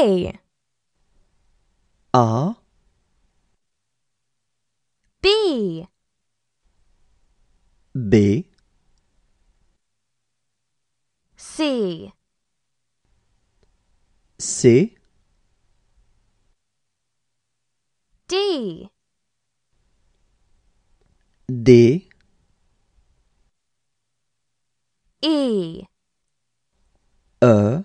A R B B C C D D E E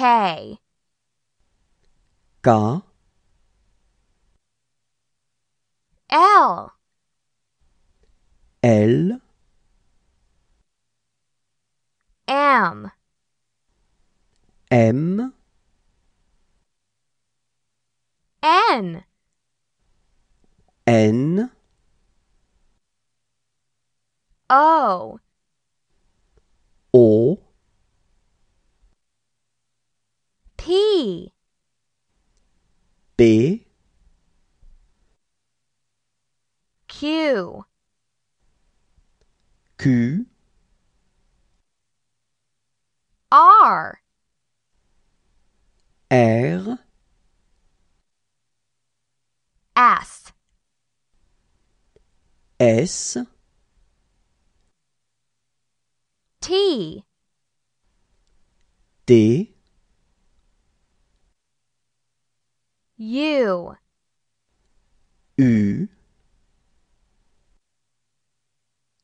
K. G. L. L. M. M. N. N. O. O. M. N. N. O. O. P B Q Q R R S S T D U U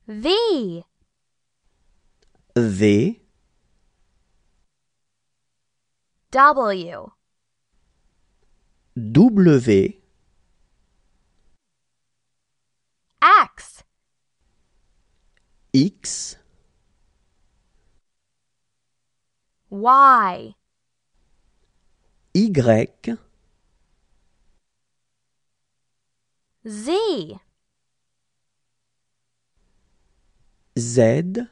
V V W W X X Y Y Z. Z